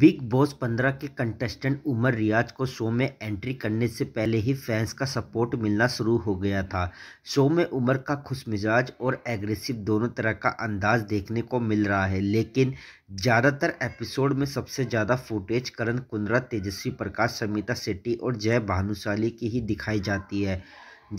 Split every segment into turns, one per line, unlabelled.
big boss 15 के contestant Umar रियाज को show में एंट्री करने से पहले ही फैंस का सपोर्ट मिलना शुरू हो गया था शो में उमर का खुश मिजाज और एग्रेसिव दोनों तरह का अंदाज देखने को मिल रहा है लेकिन ज़्यादातर एपिसोड में सबसे ज़्यादा फुटेज करण कुंद्रा तेजस्वी प्रकाश समिता सेट्टी और जय भानुशाली की ही दिखाई जाती है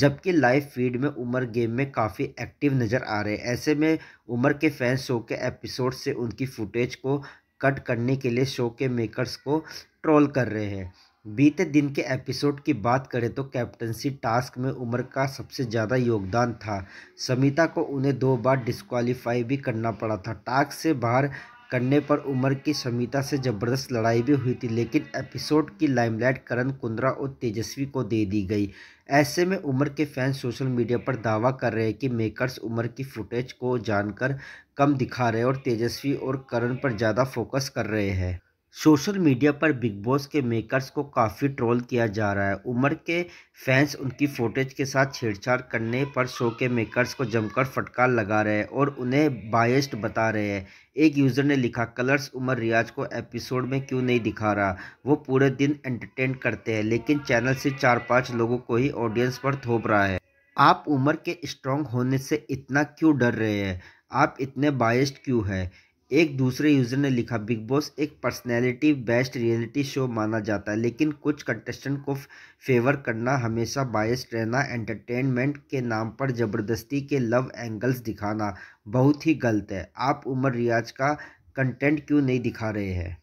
जबकि लाइव फीड में उमर गेम में काफ़ी एक्टिव नज़र आ रहे हैं ऐसे में उमर के फैंस शो के एपिसोड से उनकी फुटेज को कट करने के लिए शो के मेकर्स को ट्रोल कर रहे हैं बीते दिन के एपिसोड की बात करें तो कैप्टनसी टास्क में उम्र का सबसे ज़्यादा योगदान था समिता को उन्हें दो बार डिस्क्वालीफाई भी करना पड़ा था टास्क से बाहर करने पर उमर की समिता से ज़बरदस्त लड़ाई भी हुई थी लेकिन एपिसोड की लाइमलाइट करण कुंद्रा और तेजस्वी को दे दी गई ऐसे में उमर के फैंस सोशल मीडिया पर दावा कर रहे हैं कि मेकर्स उमर की फुटेज को जानकर कम दिखा रहे हैं और तेजस्वी और करण पर ज़्यादा फोकस कर रहे हैं सोशल मीडिया पर बिग बॉस के मेकर्स को काफ़ी ट्रोल किया जा रहा है उमर के फैंस उनकी फोटेज के साथ छेड़छाड़ करने पर शो के मेकर्स को जमकर फटकार लगा रहे हैं और उन्हें बायस्ड बता रहे हैं एक यूज़र ने लिखा कलर्स उमर रियाज को एपिसोड में क्यों नहीं दिखा रहा वो पूरे दिन एंटरटेन करते हैं लेकिन चैनल से चार पाँच लोगों को ही ऑडियंस पर थोप रहा है आप उम्र के स्ट्रॉन्ग होने से इतना क्यों डर रहे हैं आप इतने बायस्ड क्यों हैं एक दूसरे यूज़र ने लिखा बिग बॉस एक पर्सनैलिटी बेस्ड रियलिटी शो माना जाता है लेकिन कुछ कंटेस्टेंट को फेवर करना हमेशा बायस्ड रहना एंटरटेनमेंट के नाम पर ज़बरदस्ती के लव एंगल्स दिखाना बहुत ही गलत है आप उमर रियाज का कंटेंट क्यों नहीं दिखा रहे हैं